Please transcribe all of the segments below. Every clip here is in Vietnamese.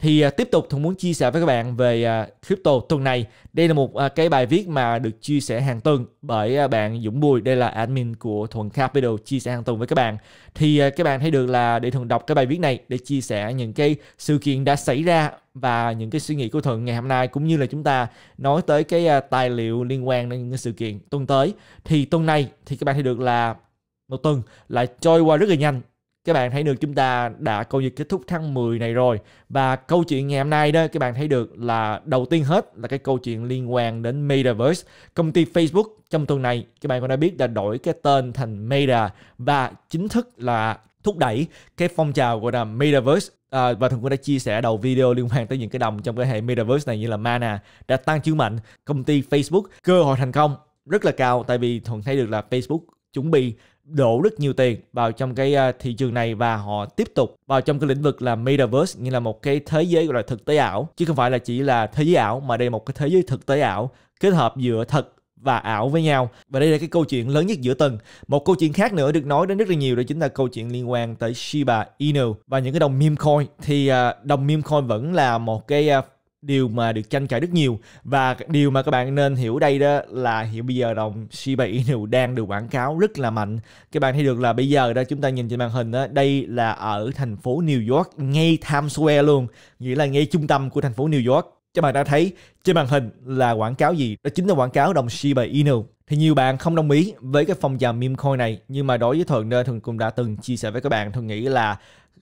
thì à, tiếp tục Thuận muốn chia sẻ với các bạn về à, crypto tuần này. Đây là một à, cái bài viết mà được chia sẻ hàng tuần bởi bạn Dũng Bùi, đây là admin của Thuận Capital chia sẻ hàng tuần với các bạn. Thì các bạn thấy được là để Thuận đọc cái bài viết này để chia sẻ những cái sự kiện đã xảy ra và những cái suy nghĩ của Thuận ngày hôm nay cũng như là chúng ta nói tới cái tài liệu liên quan đến những cái sự kiện tuần tới. Thì tuần này thì các bạn thấy được là một tuần lại trôi qua rất là nhanh các bạn thấy được chúng ta đã coi như kết thúc tháng 10 này rồi và câu chuyện ngày hôm nay đó các bạn thấy được là đầu tiên hết là cái câu chuyện liên quan đến Metaverse công ty Facebook trong tuần này các bạn cũng đã biết đã đổi cái tên thành Meta và chính thức là thúc đẩy cái phong trào gọi là Metaverse à, và thường cũng đã chia sẻ đầu video liên quan tới những cái đồng trong cái hệ Metaverse này như là Mana đã tăng trưởng mạnh công ty Facebook cơ hội thành công rất là cao tại vì thuận thấy được là Facebook chuẩn bị đổ rất nhiều tiền vào trong cái à, thị trường này và họ tiếp tục vào trong cái lĩnh vực là metaverse như là một cái thế giới gọi là thực tế ảo chứ không phải là chỉ là thế giới ảo mà đây là một cái thế giới thực tế ảo kết hợp giữa thật và ảo với nhau và đây là cái câu chuyện lớn nhất giữa tuần một câu chuyện khác nữa được nói đến rất là nhiều đó chính là câu chuyện liên quan tới Shiba Inu và những cái đồng meme coin thì à, đồng meme coin vẫn là một cái à, điều mà được tranh cãi rất nhiều và điều mà các bạn nên hiểu đây đó là hiện bây giờ đồng Shiba Inu đang được quảng cáo rất là mạnh các bạn thấy được là bây giờ đó chúng ta nhìn trên màn hình đó đây là ở thành phố New York ngay Times Square luôn nghĩa là ngay trung tâm của thành phố New York các bạn đã thấy trên màn hình là quảng cáo gì đó chính là quảng cáo đồng Shiba Inu thì nhiều bạn không đồng ý với cái phong trào meme coin này nhưng mà đối với thuận nên thuận cũng đã từng chia sẻ với các bạn thuận nghĩ là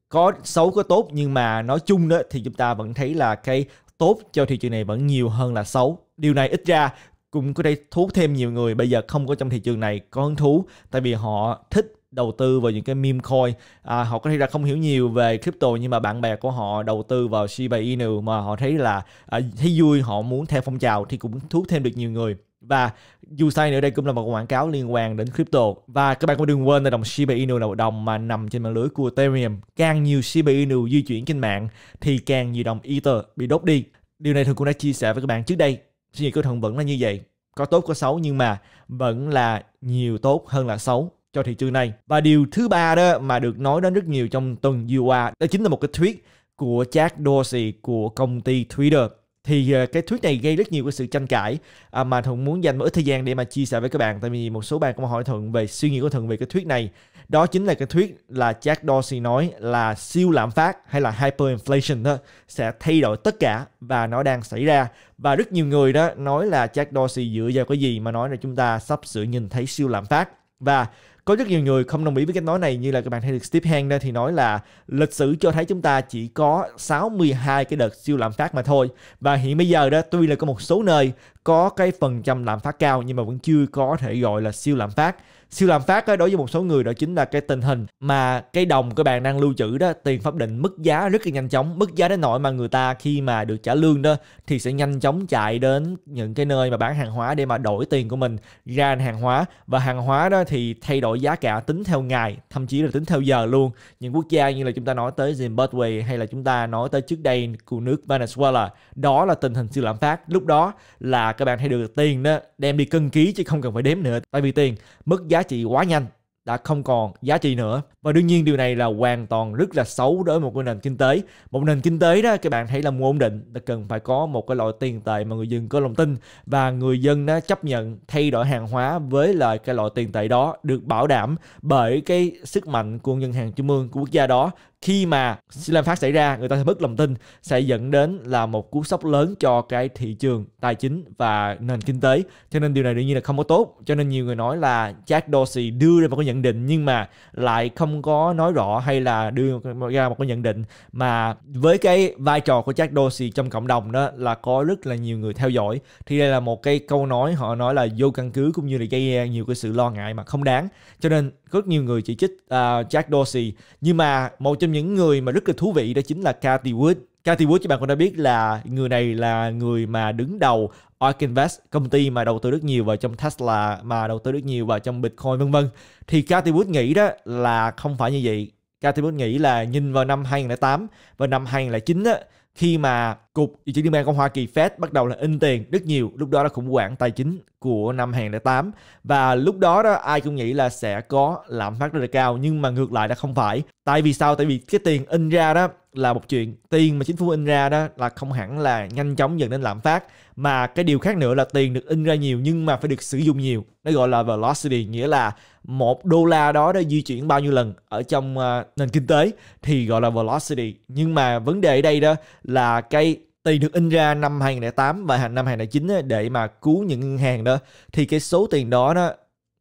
có xấu có tốt nhưng mà nói chung đó thì chúng ta vẫn thấy là cái tốt cho thị trường này vẫn nhiều hơn là xấu điều này ít ra cũng có thể thu hút thêm nhiều người bây giờ không có trong thị trường này có hứng thú tại vì họ thích đầu tư vào những cái meme coin à, họ có thể là không hiểu nhiều về crypto nhưng mà bạn bè của họ đầu tư vào Shiba Inu mà họ thấy là à, thấy vui họ muốn theo phong trào thì cũng thu hút thêm được nhiều người và dù Usai nữa đây cũng là một quảng cáo liên quan đến crypto và các bạn cũng đừng quên là đồng Shiba Inu là một đồng mà nằm trên mạng lưới của Ethereum càng nhiều Shiba Inu di chuyển trên mạng thì càng nhiều đồng Ether bị đốt đi điều này thường cũng đã chia sẻ với các bạn trước đây suy nghĩ của thần vẫn là như vậy có tốt có xấu nhưng mà vẫn là nhiều tốt hơn là xấu cho thị trường này và điều thứ ba đó mà được nói đến rất nhiều trong tuần vừa qua đó chính là một cái tweet của Jack Dorsey của công ty Twitter thì ờ, cái thuyết này gây rất nhiều cái sự tranh cãi à, mà thuận muốn dành một ít thời gian để mà chia sẻ với các bạn tại vì một số bạn cũng hỏi thuận về suy nghĩ của thuận về cái thuyết này đó chính là cái thuyết là Jack Dorsey nói là siêu lạm phát hay là hyperinflation đó sẽ thay đổi tất cả và nó đang xảy ra và rất nhiều người đó nói là Jack Dorsey dựa vào cái gì mà nói là chúng ta sắp sửa nhìn thấy siêu lạm phát và có rất nhiều người không đồng ý với cái nói này như là các bạn thấy được Steve Hand đây thì nói là lịch sử cho thấy chúng ta chỉ có 62 cái đợt siêu lạm phát mà thôi và hiện bây giờ đó tuy là có một số nơi có cái phần trăm lạm phát cao nhưng mà vẫn chưa có thể gọi là siêu lạm phát siêu lạm phát đó, đối với một số người đó chính là cái tình hình mà cái đồng các bạn đang lưu trữ đó tiền pháp định mức giá rất là nhanh chóng mức giá đến nỗi mà người ta khi mà được trả lương đó thì sẽ nhanh chóng chạy đến những cái nơi mà bán hàng hóa để mà đổi tiền của mình ra hàng hóa và hàng hóa đó thì thay đổi giá cả tính theo ngày thậm chí là tính theo giờ luôn những quốc gia như là chúng ta nói tới Zimbabwe hay là chúng ta nói tới trước đây của nước Venezuela đó là tình hình siêu lạm phát lúc đó là các bạn hay được tiền đó đem đi cân ký chứ không cần phải đếm nữa tại vì tiền mức giá giá trị quá nhanh đã không còn giá trị nữa và đương nhiên điều này là hoàn toàn rất là xấu đối với một nền kinh tế một nền kinh tế đó các bạn thấy là muốn ổn định là cần phải có một cái loại tiền tệ mà người dân có lòng tin và người dân đã chấp nhận thay đổi hàng hóa với lại cái loại tiền tệ đó được bảo đảm bởi cái sức mạnh của ngân hàng trung ương của quốc gia đó khi mà lạm phát xảy ra người ta sẽ mất lòng tin sẽ dẫn đến là một cú sốc lớn cho cái thị trường tài chính và nền kinh tế cho nên điều này đương nhiên là không có tốt cho nên nhiều người nói là Jack Dorsey đưa ra một cái nhận định nhưng mà lại không có nói rõ hay là đưa ra một cái nhận định mà với cái vai trò của Jack Dorsey trong cộng đồng đó là có rất là nhiều người theo dõi thì đây là một cái câu nói họ nói là vô căn cứ cũng như là gây nhiều cái sự lo ngại mà không đáng cho nên rất nhiều người chỉ trích uh, Jack Dorsey nhưng mà một trong trong những người mà rất là thú vị đó chính là Cathy Wood. Cathy Wood các bạn cũng đã biết là người này là người mà đứng đầu Ark Invest, công ty mà đầu tư rất nhiều vào trong Tesla, mà đầu tư rất nhiều vào trong Bitcoin vân vân. Thì Cathy Wood nghĩ đó là không phải như vậy. Cathy Wood nghĩ là nhìn vào năm 2008 và năm 2009 á, khi mà cục dự trữ liên bang của Hoa Kỳ Fed bắt đầu là in tiền rất nhiều, lúc đó là khủng hoảng tài chính của năm 2008 và lúc đó đó ai cũng nghĩ là sẽ có lạm phát rất là cao nhưng mà ngược lại đã không phải. Tại vì sao? Tại vì cái tiền in ra đó là một chuyện, tiền mà chính phủ in ra đó là không hẳn là nhanh chóng dẫn đến lạm phát mà cái điều khác nữa là tiền được in ra nhiều nhưng mà phải được sử dụng nhiều. Nó gọi là velocity nghĩa là một đô la đó đã di chuyển bao nhiêu lần ở trong uh, nền kinh tế thì gọi là velocity nhưng mà vấn đề ở đây đó là cái tiền được in ra năm 2008 và năm 2009 ấy, để mà cứu những ngân hàng đó thì cái số tiền đó nó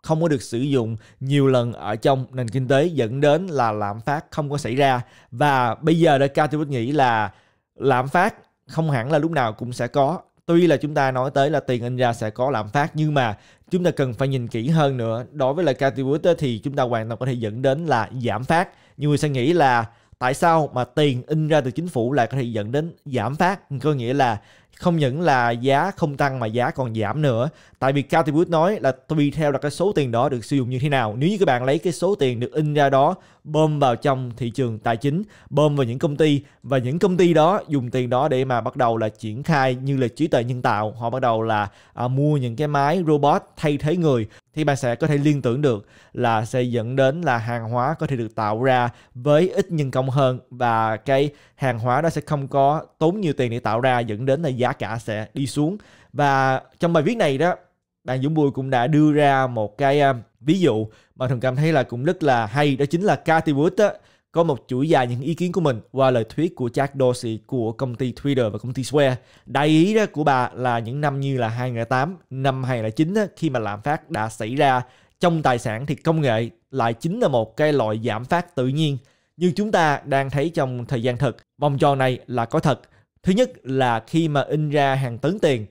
không có được sử dụng nhiều lần ở trong nền kinh tế dẫn đến là lạm phát không có xảy ra và bây giờ đã Catherwood nghĩ là lạm phát không hẳn là lúc nào cũng sẽ có tuy là chúng ta nói tới là tiền in ra sẽ có lạm phát nhưng mà chúng ta cần phải nhìn kỹ hơn nữa đối với lại Cathy Wood thì chúng ta hoàn toàn có thể dẫn đến là giảm phát nhiều người sẽ nghĩ là tại sao mà tiền in ra từ chính phủ lại có thể dẫn đến giảm phát có nghĩa là không những là giá không tăng mà giá còn giảm nữa tại vì Cathy Wood nói là tùy theo là cái số tiền đó được sử dụng như thế nào nếu như các bạn lấy cái số tiền được in ra đó bơm vào trong thị trường tài chính bơm vào những công ty và những công ty đó dùng tiền đó để mà bắt đầu là triển khai như là trí tuệ nhân tạo họ bắt đầu là à, mua những cái máy robot thay thế người thì bạn sẽ có thể liên tưởng được là sẽ dẫn đến là hàng hóa có thể được tạo ra với ít nhân công hơn và cái hàng hóa đó sẽ không có tốn nhiều tiền để tạo ra dẫn đến là giá cả sẽ đi xuống và trong bài viết này đó bạn Dũng Bùi cũng đã đưa ra một cái à, ví dụ mà thường cảm thấy là cũng rất là hay đó chính là Cathy Wood á có một chuỗi dài những ý kiến của mình qua lời thuyết của Jack Dorsey của công ty Twitter và công ty Square. Đại ý đó của bà là những năm như là 2008, năm 2009 đó, khi mà lạm phát đã xảy ra trong tài sản thì công nghệ lại chính là một cái loại giảm phát tự nhiên như chúng ta đang thấy trong thời gian thực. Vòng tròn này là có thật. Thứ nhất là khi mà in ra hàng tấn tiền.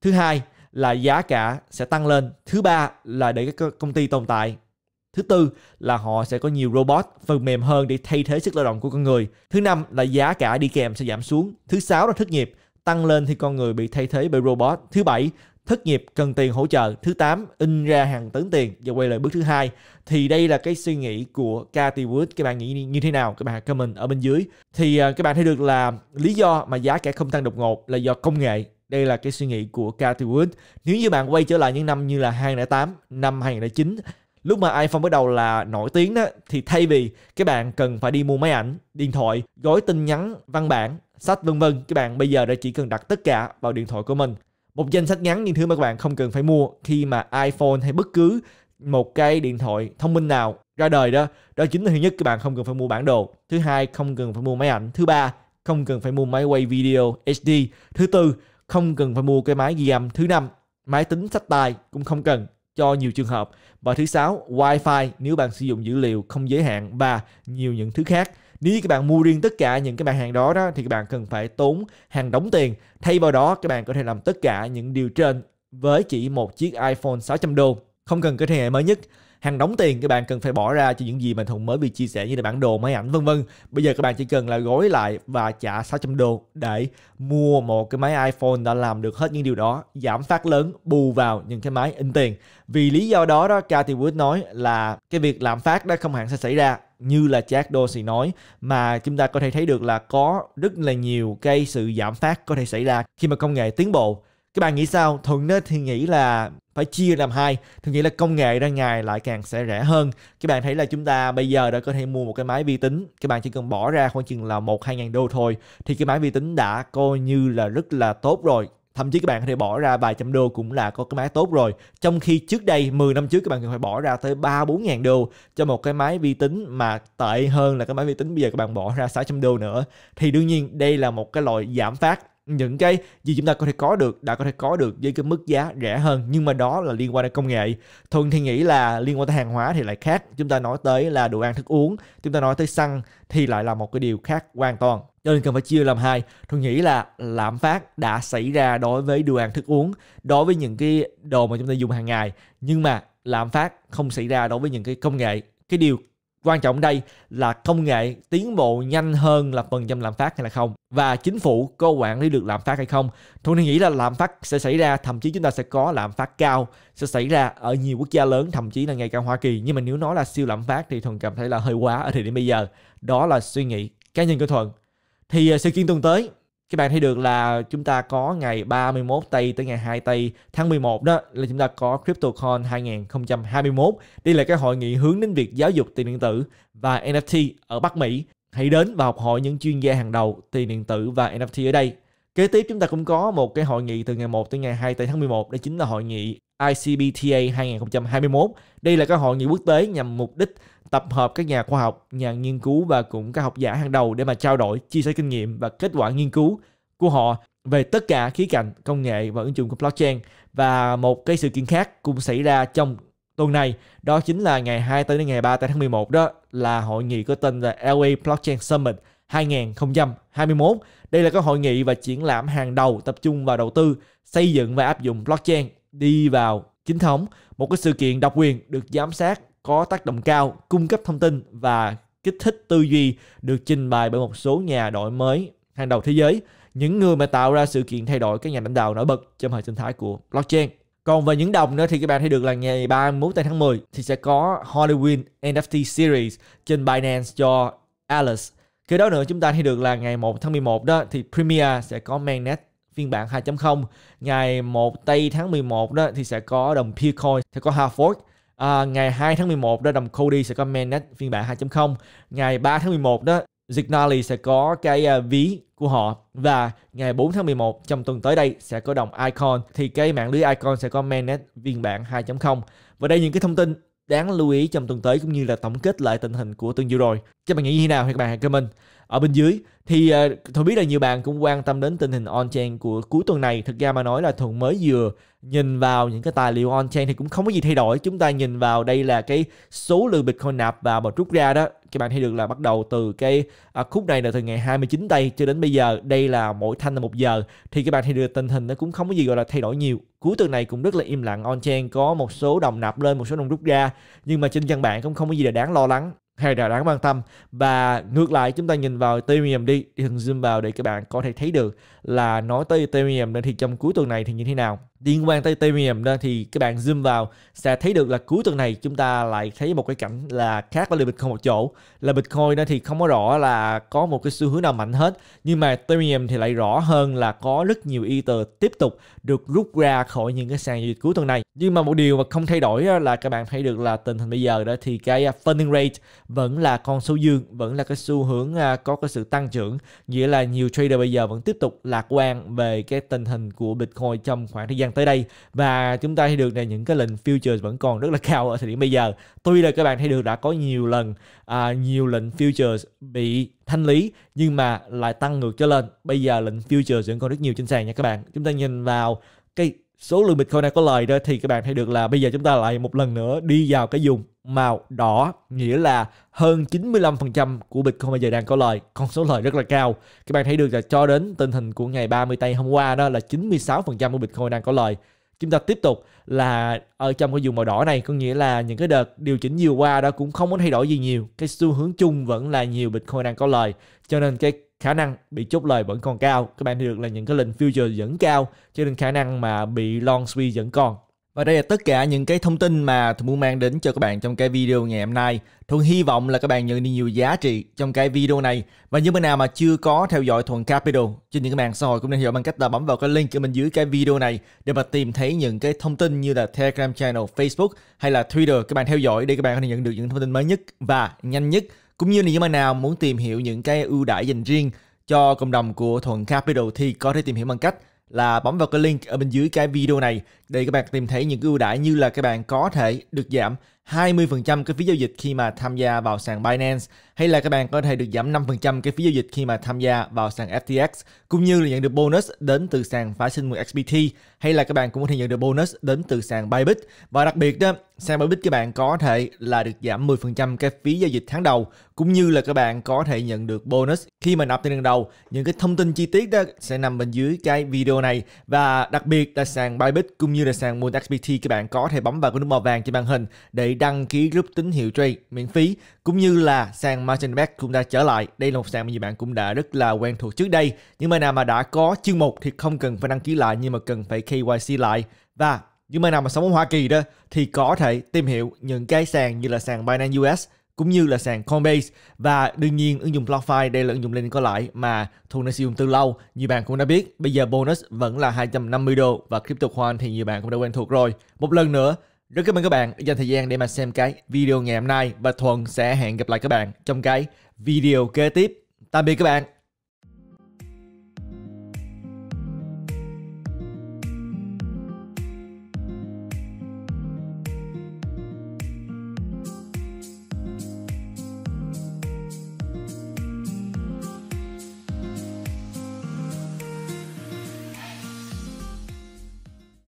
Thứ hai là giá cả sẽ tăng lên. Thứ ba là để các công ty tồn tại Thứ tư là họ sẽ có nhiều robot, phần mềm hơn để thay thế sức lao động của con người. Thứ năm là giá cả đi kèm sẽ giảm xuống. Thứ sáu là thất nghiệp tăng lên thì con người bị thay thế bởi robot. Thứ bảy thất nghiệp cần tiền hỗ trợ thứ tám in ra hàng tấn tiền và quay lại bước thứ hai thì đây là cái suy nghĩ của Cathy Wood các bạn nghĩ như thế nào các bạn comment ở bên dưới thì à, các bạn thấy được là lý do mà giá cả không tăng đột ngột là do công nghệ đây là cái suy nghĩ của Cathy Wood nếu như bạn quay trở lại những năm như là 2008 năm 2009 lúc mà iPhone bắt đầu là nổi tiếng đó thì thay vì các bạn cần phải đi mua máy ảnh, điện thoại, gói tin nhắn, văn bản, sách vân vân, các bạn bây giờ đã chỉ cần đặt tất cả vào điện thoại của mình. Một danh sách ngắn những thứ mà các bạn không cần phải mua khi mà iPhone hay bất cứ một cái điện thoại thông minh nào ra đời đó, đó chính là thứ nhất các bạn không cần phải mua bản đồ, thứ hai không cần phải mua máy ảnh, thứ ba không cần phải mua máy quay video HD, thứ tư không cần phải mua cái máy ghi âm, thứ năm máy tính sách tay cũng không cần cho nhiều trường hợp. Và thứ sáu, Wi-Fi nếu bạn sử dụng dữ liệu không giới hạn và nhiều những thứ khác. Nếu các bạn mua riêng tất cả những cái mặt hàng đó đó thì các bạn cần phải tốn hàng đóng tiền. Thay vào đó các bạn có thể làm tất cả những điều trên với chỉ một chiếc iPhone 600 đô, không cần cái thế hệ mới nhất hàng đóng tiền các bạn cần phải bỏ ra cho những gì mà thùng mới bị chia sẻ như là bản đồ, máy ảnh vân vân. Bây giờ các bạn chỉ cần là gói lại và trả 600 đô để mua một cái máy iPhone đã làm được hết những điều đó, giảm phát lớn bù vào những cái máy in tiền. Vì lý do đó đó Cathy Wood nói là cái việc lạm phát đó không hẳn sẽ xảy ra như là Jack Dorsey nói mà chúng ta có thể thấy được là có rất là nhiều cái sự giảm phát có thể xảy ra khi mà công nghệ tiến bộ các bạn nghĩ sao thuận đó thì nghĩ là phải chia làm hai thì nghĩ là công nghệ ra ngày lại càng sẽ rẻ hơn các bạn thấy là chúng ta bây giờ đã có thể mua một cái máy vi tính các bạn chỉ cần bỏ ra khoảng chừng là một hai ngàn đô thôi thì cái máy vi tính đã coi như là rất là tốt rồi thậm chí các bạn có thể bỏ ra vài trăm đô cũng là có cái máy tốt rồi trong khi trước đây 10 năm trước các bạn cần phải bỏ ra tới ba bốn ngàn đô cho một cái máy vi tính mà tệ hơn là cái máy vi tính bây giờ các bạn bỏ ra 600 đô nữa thì đương nhiên đây là một cái loại giảm phát những cái gì chúng ta có thể có được đã có thể có được với cái mức giá rẻ hơn nhưng mà đó là liên quan đến công nghệ thuận thì nghĩ là liên quan tới hàng hóa thì lại khác chúng ta nói tới là đồ ăn thức uống chúng ta nói tới xăng thì lại là một cái điều khác hoàn toàn cho nên cần phải chia làm hai tôi nghĩ là lạm phát đã xảy ra đối với đồ ăn thức uống đối với những cái đồ mà chúng ta dùng hàng ngày nhưng mà lạm phát không xảy ra đối với những cái công nghệ cái điều quan trọng đây là công nghệ tiến bộ nhanh hơn là phần trăm lạm phát hay là không và chính phủ có quản lý được lạm phát hay không tôi nghĩ là lạm phát sẽ xảy ra thậm chí chúng ta sẽ có lạm phát cao sẽ xảy ra ở nhiều quốc gia lớn thậm chí là ngày càng Hoa Kỳ nhưng mà nếu nói là siêu lạm phát thì thuận cảm thấy là hơi quá ở thời điểm bây giờ đó là suy nghĩ cá nhân của thuận thì ờ, sự kiện tuần tới các bạn thấy được là chúng ta có ngày 31 tây tới ngày 2 tây tháng 11 đó là chúng ta có CryptoCon 2021. Đây là cái hội nghị hướng đến việc giáo dục tiền điện tử và NFT ở Bắc Mỹ. Hãy đến và học hỏi những chuyên gia hàng đầu tiền điện tử và NFT ở đây. Kế tiếp chúng ta cũng có một cái hội nghị từ ngày 1 tới ngày 2 tới tháng 11, đó chính là hội nghị ICBTA 2021. Đây là cái hội nghị quốc tế nhằm mục đích tập hợp các nhà khoa học, nhà nghiên cứu và cũng các học giả hàng đầu để mà trao đổi, chia sẻ kinh nghiệm và kết quả nghiên cứu của họ về tất cả khía cạnh công nghệ và ứng dụng của blockchain. Và một cái sự kiện khác cũng xảy ra trong tuần này, đó chính là ngày 2 tới ngày 3 tới tháng 11 đó là hội nghị có tên là LA Blockchain Summit 2021. Đây là các hội nghị và triển lãm hàng đầu tập trung vào đầu tư, xây dựng và áp dụng blockchain đi vào chính thống, một cái sự kiện độc quyền được giám sát, có tác động cao, cung cấp thông tin và kích thích tư duy được trình bày bởi một số nhà đổi mới hàng đầu thế giới, những người mà tạo ra sự kiện thay đổi các nhà lãnh đạo nổi bật trong hệ sinh thái của blockchain. Còn về những đồng nữa thì các bạn thấy được là ngày 31 tháng 10 thì sẽ có Halloween NFT Series trên Binance cho Alice khi đó nữa chúng ta thấy được là ngày 1 tháng 11 đó thì Premiere sẽ có Mainnet phiên bản 2.0. Ngày 1 tây tháng 11 đó thì sẽ có đồng Peacoin, sẽ có Harford. À, ngày 2 tháng 11 đó đồng Cody sẽ có Mainnet phiên bản 2.0. Ngày 3 tháng 11 đó Zignali sẽ có cái à, ví của họ và ngày 4 tháng 11 trong tuần tới đây sẽ có đồng Icon thì cái mạng lưới Icon sẽ có Mainnet phiên bản 2.0 và đây những cái thông tin đáng lưu ý trong tuần tới cũng như là tổng kết lại tình hình của tuần vừa rồi. Các bạn nghĩ như thế nào thì các bạn hãy comment ở bên dưới thì uh, à, thuận biết là nhiều bạn cũng quan tâm đến tình hình on chain của cuối tuần này thực ra mà nói là thuận mới vừa nhìn vào những cái tài liệu on chain thì cũng không có gì thay đổi chúng ta nhìn vào đây là cái số lượng bitcoin nạp vào và rút ra đó các bạn thấy được là bắt đầu từ cái à, khúc này là từ ngày 29 tây cho đến bây giờ đây là mỗi thanh là một giờ thì các bạn thấy được tình hình nó cũng không có gì gọi là thay đổi nhiều cuối tuần này cũng rất là im lặng on chain có một số đồng nạp lên một số đồng rút ra nhưng mà trên căn bản cũng không có gì để đáng lo lắng hay là đáng quan tâm và ngược lại chúng ta nhìn vào Ethereum đi thì zoom vào để các bạn có thể thấy được là nói tới Ethereum nên thì trong cuối tuần này thì như thế nào liên quan tới Premium đó thì các bạn zoom vào sẽ thấy được là cuối tuần này chúng ta lại thấy một cái cảnh là khác với lượng Bitcoin một chỗ là Bitcoin đó thì không có rõ là có một cái xu hướng nào mạnh hết nhưng mà Premium thì lại rõ hơn là có rất nhiều Ether tiếp tục được rút ra khỏi những cái sàn giao dịch cuối tuần này nhưng mà một điều mà không thay đổi là các bạn thấy được là tình hình bây giờ đó thì cái à, funding rate vẫn là con số dương vẫn là cái xu hướng à, có cái sự tăng trưởng nghĩa là nhiều trader bây giờ vẫn tiếp tục lạc quan về cái tình hình của Bitcoin trong khoảng thời gian gian tới đây và chúng ta thấy được là những cái lệnh futures vẫn còn rất là cao ở thời điểm bây giờ tuy là các bạn thấy được đã có nhiều lần à, nhiều lệnh futures bị thanh lý nhưng mà lại tăng ngược trở lên bây giờ lệnh futures vẫn còn rất nhiều trên sàn nha các bạn chúng ta nhìn vào cái số lượng Bitcoin này có lời đó thì các bạn thấy được là bây giờ chúng ta lại một lần nữa đi vào cái vùng màu đỏ nghĩa là hơn 95% của Bitcoin bây giờ đang có lời con số lời rất là cao các bạn thấy được là cho đến tình hình của ngày 30 tây hôm qua đó là 96% của Bitcoin đang có lời chúng ta tiếp tục là ở trong cái vùng màu đỏ này có nghĩa là những cái đợt điều chỉnh nhiều qua đó cũng không có thay đổi gì nhiều cái xu hướng chung vẫn là nhiều Bitcoin đang có lời cho nên cái khả năng bị chốt lời vẫn còn cao các bạn thấy được là những cái lệnh future vẫn cao cho nên khả năng mà bị long squeeze vẫn còn và đây là tất cả những cái thông tin mà Thuận muốn mang đến cho các bạn trong cái video ngày hôm nay. Thuận hy vọng là các bạn nhận được nhiều giá trị trong cái video này. Và những bạn nào mà chưa có theo dõi Thuận Capital trên những cái mạng xã hội cũng nên hiểu bằng cách là bấm vào cái link ở bên dưới cái video này để mà tìm thấy những cái thông tin như là Telegram channel, Facebook hay là Twitter các bạn theo dõi để các bạn có thể nhận được những thông tin mới nhất và nhanh nhất. Cũng như là những bạn nào muốn tìm hiểu những cái ưu đãi dành riêng cho cộng đồng của Thuận Capital thì có thể tìm hiểu bằng cách là bấm vào cái link ở bên dưới cái video này để các bạn tìm thấy những cái ưu đãi như là các bạn có thể được giảm 20% cái phí giao dịch khi mà tham gia vào sàn Binance hay là các bạn có thể được giảm 5% cái phí giao dịch khi mà tham gia vào sàn FTX cũng như là nhận được bonus đến từ sàn phái sinh 10 XBT hay là các bạn cũng có thể nhận được bonus đến từ sàn Bybit và đặc biệt đó sàn Bybit các bạn có thể là được giảm 10% cái phí giao dịch tháng đầu cũng như là các bạn có thể nhận được bonus khi mà nạp tiền lần đầu những cái thông tin chi tiết đó sẽ nằm bên dưới cái video này và đặc biệt là sàn Bybit cũng như là sàn MoonXBT các bạn có thể bấm vào cái nút màu vàng trên màn hình để đăng ký group tín hiệu trade miễn phí cũng như là sàn Martin Beck cũng đã trở lại. Đây là một sàn mà nhiều bạn cũng đã rất là quen thuộc trước đây. Những bài nào mà đã có chương một thì không cần phải đăng ký lại nhưng mà cần phải KYC lại. Và những bạn nào mà sống ở Hoa Kỳ đó thì có thể tìm hiểu những cái sàn như là sàn Binance US cũng như là sàn Coinbase và đương nhiên ứng dụng BlockFi đây là ứng dụng lên có lãi mà Thu đã sử dụng từ lâu như bạn cũng đã biết bây giờ bonus vẫn là 250 đô và crypto coin thì nhiều bạn cũng đã quen thuộc rồi một lần nữa rất cảm ơn các bạn dành thời gian để mà xem cái video ngày hôm nay và thuận sẽ hẹn gặp lại các bạn trong cái video kế tiếp. Tạm biệt các bạn.